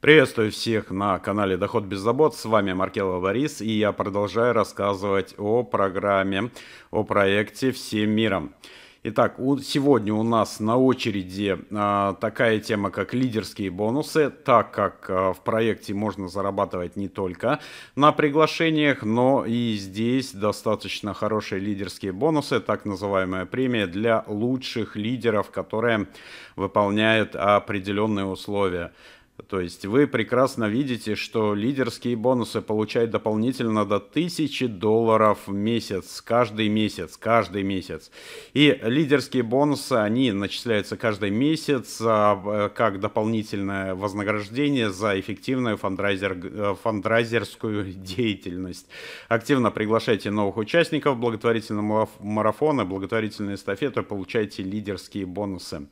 Приветствую всех на канале Доход без забот. С вами Маркела Борис, и я продолжаю рассказывать о программе, о проекте «Всем миром». Итак, сегодня у нас на очереди а, такая тема, как лидерские бонусы, так как а, в проекте можно зарабатывать не только на приглашениях, но и здесь достаточно хорошие лидерские бонусы, так называемая премия для лучших лидеров, которые выполняют определенные условия. То есть вы прекрасно видите, что лидерские бонусы получают дополнительно до 1000 долларов в месяц, каждый месяц, каждый месяц. И лидерские бонусы, они начисляются каждый месяц а, э, как дополнительное вознаграждение за эффективную фандрайзер, э, фандрайзерскую деятельность. Активно приглашайте новых участников благотворительного марафона, благотворительные эстафеты, получайте лидерские бонусы.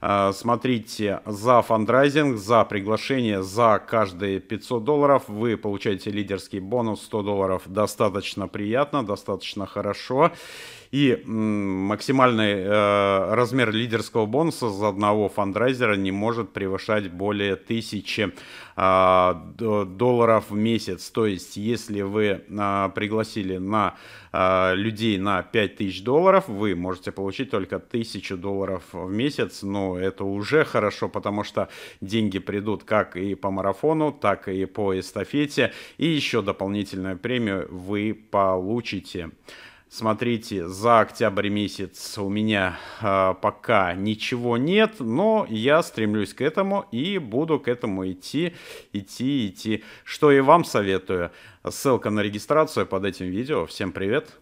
А, смотрите, за фандрайзинг, за приглашение, за каждые 500 долларов вы получаете лидерский бонус 100 долларов. Достаточно приятно, достаточно хорошо. И максимальный э, размер лидерского бонуса за одного фандрайзера не может превышать более 1000 э, а, долларов в месяц. То есть, если вы э, пригласили на людей на 5000 долларов, вы можете получить только 1000 долларов в месяц, но ну, это уже хорошо, потому что деньги придут как и по марафону, так и по эстафете, и еще дополнительную премию вы получите. Смотрите, за октябрь месяц у меня э, пока ничего нет, но я стремлюсь к этому и буду к этому идти, идти, идти. Что и вам советую. Ссылка на регистрацию под этим видео. Всем привет!